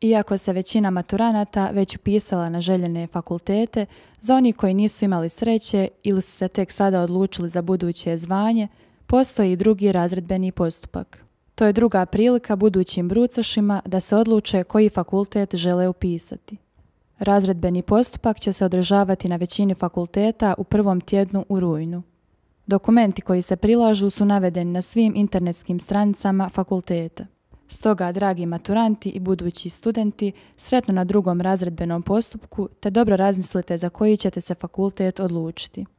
Iako se većina maturanata već upisala na željene fakultete, za oni koji nisu imali sreće ili su se tek sada odlučili za buduće zvanje, postoji i drugi razredbeni postupak. To je druga prilika budućim brucošima da se odluče koji fakultet žele upisati. Razredbeni postupak će se održavati na većini fakulteta u prvom tjednu u rujnu. Dokumenti koji se prilažu su navedeni na svim internetskim stranicama fakulteta. Stoga, dragi maturanti i budući studenti, sretno na drugom razredbenom postupku te dobro razmislite za koji ćete se fakultet odlučiti.